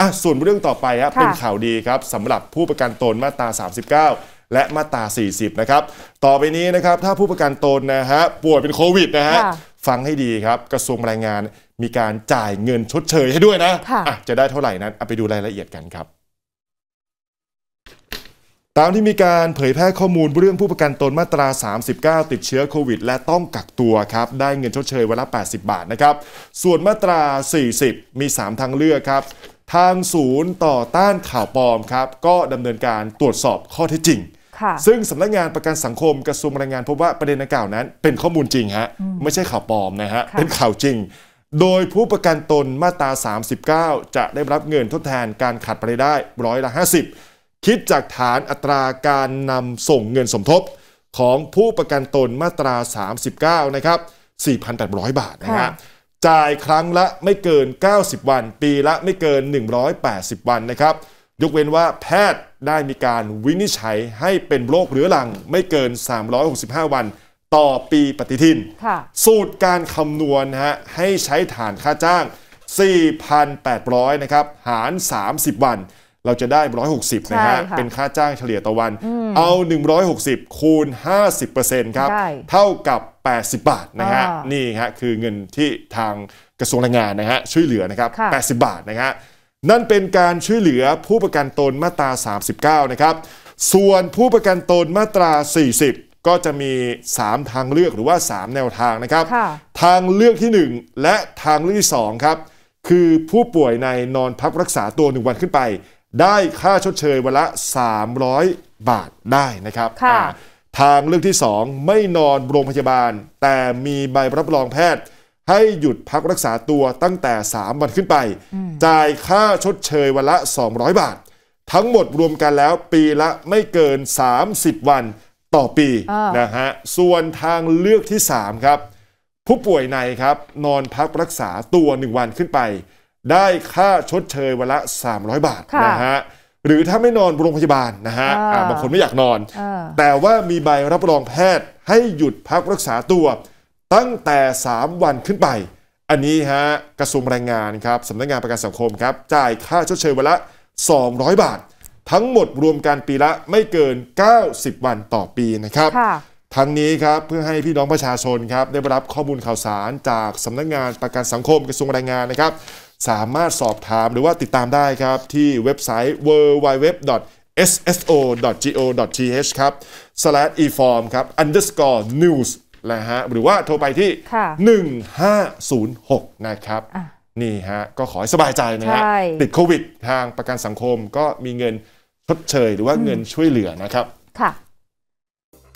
อ่ะส่วนเรื่องต่อไปฮะเป็นข่าวดีครับสำหรับผู้ประกันตนมาตรา 39 และมาตรา 40นะครับต่อไปนี้นะครับถ้าผู้ประกันตนนะฮะป่วยเป็นโควิดนะฮะฟังให้ดีครับกระทรวงแรงงาน มีการจ่ายเงินชดเชยให้ด้วยนะะจะได้เท่าไหร่นั้นเอาไปดูรายละเอียดกันครับ ตามที่มีการเผยแพร่ข้อมูลเรื่องผู้ประกันตนมาตรา 39ติดเชื้อโควิดและต้องกักตัวครับได้เงินชดเชยวันละ 80 บาทนะครับส่วนมาตรา 40 มี 3ทางเลือกครับทางศูนย์ต่อต้านข่าวปลอมครับก็ดำเนินการตรวจสอบข้อเท็จจริง ซึ่งสำนักงานประกันสังคมกระทรวงแรงงานพบว่าประเด็นดังกล่าวนั้น เป็นข้อมูลจริงฮะ ไม่ใช่ข่าวปลอมนะฮะ เป็นข่าวจริง โดยผู้ประกันตนมาตรา 39 จะได้รับเงินทดแทนการขาดรายได้ร้อยละ 50 คิดจากฐานอัตราการนำส่งเงินสมทบของผู้ประกันตนมาตรา 39นะครับ4,800 บาทนะฮะจ่ายครั้งละไม่เกิน 90 วัน ปีละไม่เกิน 180 วันนะครับ ยกเว้นว่าแพทย์ได้มีการวินิจฉัยให้เป็นโรคเรื้อรังไม่เกิน 365 วัน ต่อปีปฏิทิน สูตรการคำนวณฮะให้ใช้ฐานค่าจ้าง 4,800นะครับ หาร 30 วัน เราจะได้ 160 นะฮะ เป็นค่าจ้างเฉลี่ยต่อวัน เอา 160 คูณ 50%ครับ เท่ากับ80บาทนะฮะนี่ฮะคือเงินที่ทางกระทรวงแรงงานนะฮะช่วยเหลือนะครับ80 บาทนะฮะนั่นเป็นการช่วยเหลือผู้ประกันตนมาตรา 39 นะครับ ส่วนผู้ประกันตนมาตรา 40 ก็จะมี 3 ทางเลือกหรือว่า 3 แนวทางนะครับ ทางเลือกที่ 1 และทางเลือกที่ 2ครับคือผู้ป่วยในนอนพักรักษาตัวหนึ่งวันขึ้นไป ได้ค่าชดเชยวันละ 300 บาทได้นะครับทางเรื่องที่2ไม่นอนโรงพยาบาล แต่มีใบรับรองแพทย์ ให้หยุดพักรักษาตัวตั้งแต่ 3 วันขึ้นไป จ่ายค่าชดเชยวันละ 200 บาท ทั้งหมดรวมกันแล้วปีละไม่เกิน 30 วันต่อปีนะฮะส่วนทางเลือกที่3ครับผู้ป่วยในครับนอนพักรักษาตัว 1 วันขึ้นไปได้ค่าชดเชยวันละ 300 บาทะนะฮะหรือถ้าไม่นอนโรงพยาบาลนะฮะบางคนไม่อยากนอนอแต่ว่ามีใบรับรองแพทย์ให้หยุดพักรักษาตัว ตั้งแต่ 3 วันขึ้นไป อันนี้ฮะ กระทรวงแรงงานครับสำนักงงานประกันสังคมครับ จ่ายค่าชดเชยวันละ 200 บาท ทั้งหมดรวมกันปีละไม่เกิน 90 วันต่อปีนะครับ ทั้งนี้ครับเพื่อให้พี่น้องประชาชนครับ ได้รับข้อมูลข่าวสารจากสำนักงงานประกันสังคม กระทรวงแรงงานนะครับสามารถสอบถามหรือว่าติดตามได้ครับที่เว็บไซต์ www sso.go.th ครับ slash /eform ครับ underscore news นะฮะหรือว่าโทรไปที่ 1506 นะครับนี่ฮะก็ขอให้สบายใจนะฮะติดโควิดทางประกันสังคมก็มีเงินชดเชยหรือว่าเงินช่วยเหลือนะครับค่ะ